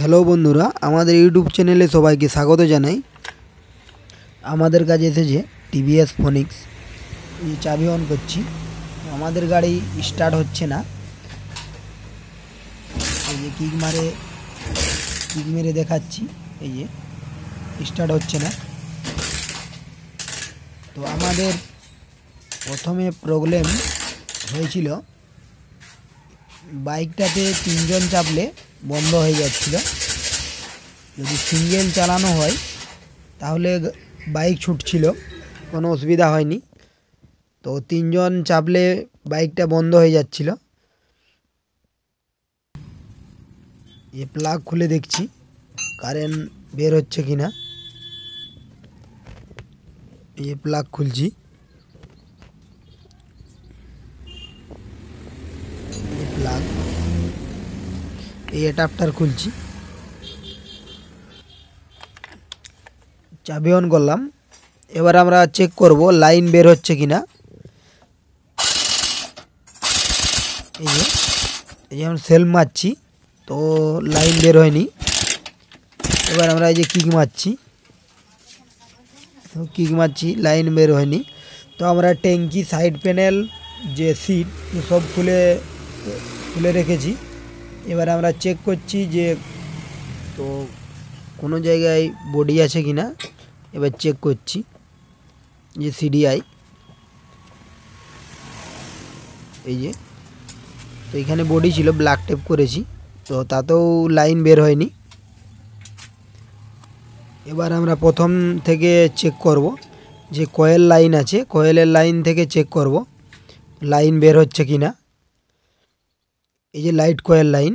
hello বন্ধুরা আমাদের YouTube চ্যানেলে সবাইকে স্বাগত জানাই আমাদের কাছে এসেছে টিভিএস ফোনিক্স চাবি অন করছি আমাদের গাড়ি স্টার্ট হচ্ছে না এই যে কিক মারে কিক মেরে দেখাচ্ছি এই যে স্টার্ট হচ্ছে না তো আমাদের প্রথমে প্রবলেম হয়েছিল বাইকটাতে তিনজন চাপলে বন্ধ হয়ে যাচ্ছিল যদি সিঙ্গেল চালানো হয় তাহলে বাইক ছুটছিল কোনো অসুবিধা হয়নি তো তিনজন চাপলে বাইকটা বন্ধ হয়ে যাচ্ছিল এ প্লাগ খুলে দেখছি কারেন্ট বের হচ্ছে কি না এ প্লাগ খুলছি প্লাগ এই অ্যাডাপ্টার খুলছি চাবি অন করলাম এবার আমরা চেক করব লাইন বের হচ্ছে কিনা এই যে এই যে আমরা সেল মারছি তো লাইন বের হয়নি এবার আমরা এই যে কিক মারছি কিক মারছি লাইন বের হয়নি তো আমরা ট্যাঙ্কি সাইড প্যানেল যে সিট সব খুলে খুলে রেখেছি এবার আমরা চেক করছি যে তো কোনো জায়গায় বডি আছে কি না এবার চেক করছি যে সিডিআই এই যে তো এখানে বডি ছিল ব্ল্যাক টেপ করেছি তো তাতেও লাইন বের হয়নি এবার আমরা প্রথম থেকে চেক করব যে কয়েল লাইন আছে কয়েলের লাইন থেকে চেক করব লাইন বের হচ্ছে কি না এ যে লাইট কোয়েল লাইন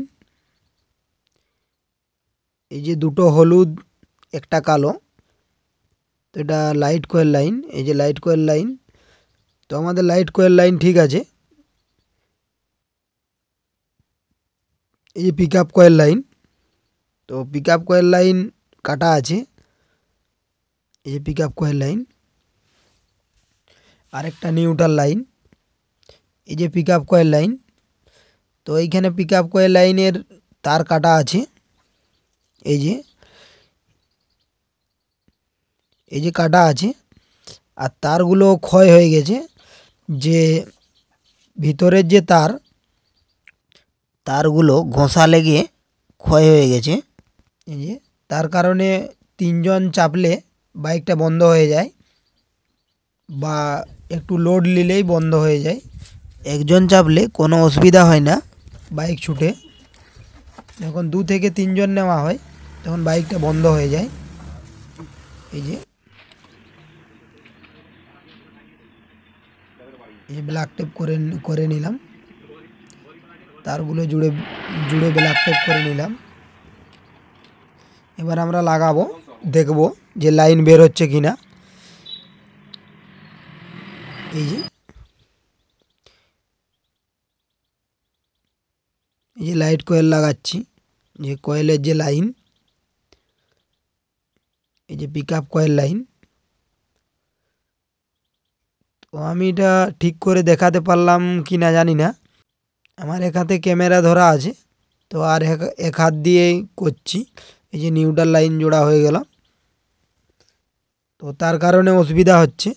এ যে দুটো হলুদ একটা কালো তো এটা লাইট কোয়েল লাইন এ যে লাইট কোয়েল লাইন তো আমাদের লাইট কোয়েল লাইন ঠিক আছে এই পিকআপ কোয়েল লাইন তো পিকআপ কোয়েল লাইন কাটা আছে এই পিকআপ কোয়েল লাইন আরেকটা নিউট্রাল লাইন এই যে পিকআপ কোয়েল লাইন তো এইখানে পিক আপ করে লাইনের তার কাটা আছে এই যে এই যে কাটা আছে আর তারগুলো ক্ষয় হয়ে গেছে যে ভিতরের যে তার তারগুলো ঘষা লেগে ক্ষয় হয়ে গেছে এই যে তার কারণে তিনজন চাপলে বাইকটা বন্ধ হয়ে যায় বা একটু লোড নিলেই বন্ধ হয়ে যায় একজন চাপলে কোনো অসুবিধা হয় না বাইক ছুটে যখন দু থেকে তিনজন নেওয়া হয় তখন বাইকটা বন্ধ হয়ে যায় এই যে এই ব্ল্যাক টেপ করে করে নিলাম তারগুলো জুড়ে জুড়ে ব্ল্যাক টেপ করে নিলাম এবার আমরা লাগাবো দেখব যে লাইন বের হচ্ছে কিনা এই যে যে লাইট কয়েল লাগাচ্ছি যে কয়েলের যে লাইন এই যে পিক আপ কয়েল লাইন তো আমি এটা ঠিক করে দেখাতে পারলাম কি না জানি না আমার এক হাতে ক্যামেরা ধরা আছে তো আর এক হাত দিয়েই করছি এই যে নিউটার লাইন জোড়া হয়ে গেল তো তার কারণে অসুবিধা হচ্ছে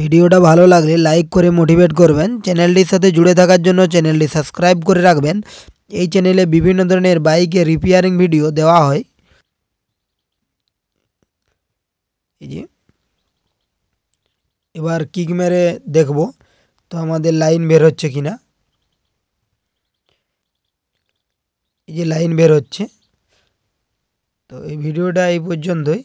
ভিডিওটা ভালো লাগলে লাইক করে মোটিভেট করবেন চ্যানেলটির সাথে জুড়ে থাকার জন্য চ্যানেলটি সাবস্ক্রাইব করে রাখবেন এই চ্যানেলে বিভিন্ন ধরনের বাইকের রিপেয়ারিং ভিডিও দেওয়া হয় এই যে এবার কিক মেরে দেখব তো আমাদের লাইন বের হচ্ছে কি না এই যে লাইন বের হচ্ছে তো এই ভিডিওটা এই পর্যন্তই